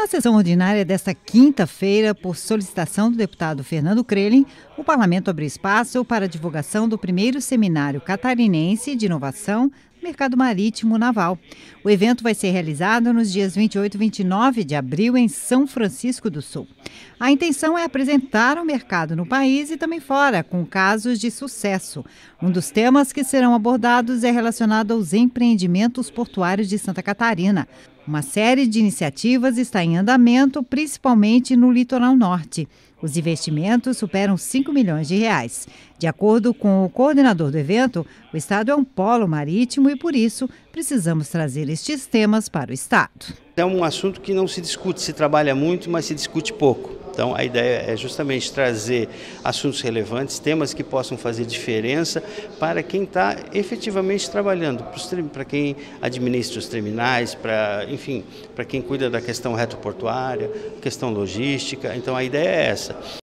Na sessão ordinária desta quinta-feira, por solicitação do deputado Fernando Crelin, o parlamento abriu espaço para a divulgação do primeiro seminário catarinense de inovação Mercado Marítimo Naval. O evento vai ser realizado nos dias 28 e 29 de abril em São Francisco do Sul. A intenção é apresentar o mercado no país e também fora, com casos de sucesso. Um dos temas que serão abordados é relacionado aos empreendimentos portuários de Santa Catarina. Uma série de iniciativas está em andamento, principalmente no litoral norte. Os investimentos superam 5 milhões de reais. De acordo com o coordenador do evento, o Estado é um polo marítimo e, por isso, precisamos trazer estes temas para o Estado. É um assunto que não se discute, se trabalha muito, mas se discute pouco. Então a ideia é justamente trazer assuntos relevantes, temas que possam fazer diferença para quem está efetivamente trabalhando, para quem administra os terminais, para enfim, para quem cuida da questão retoportuária, questão logística. Então a ideia é essa.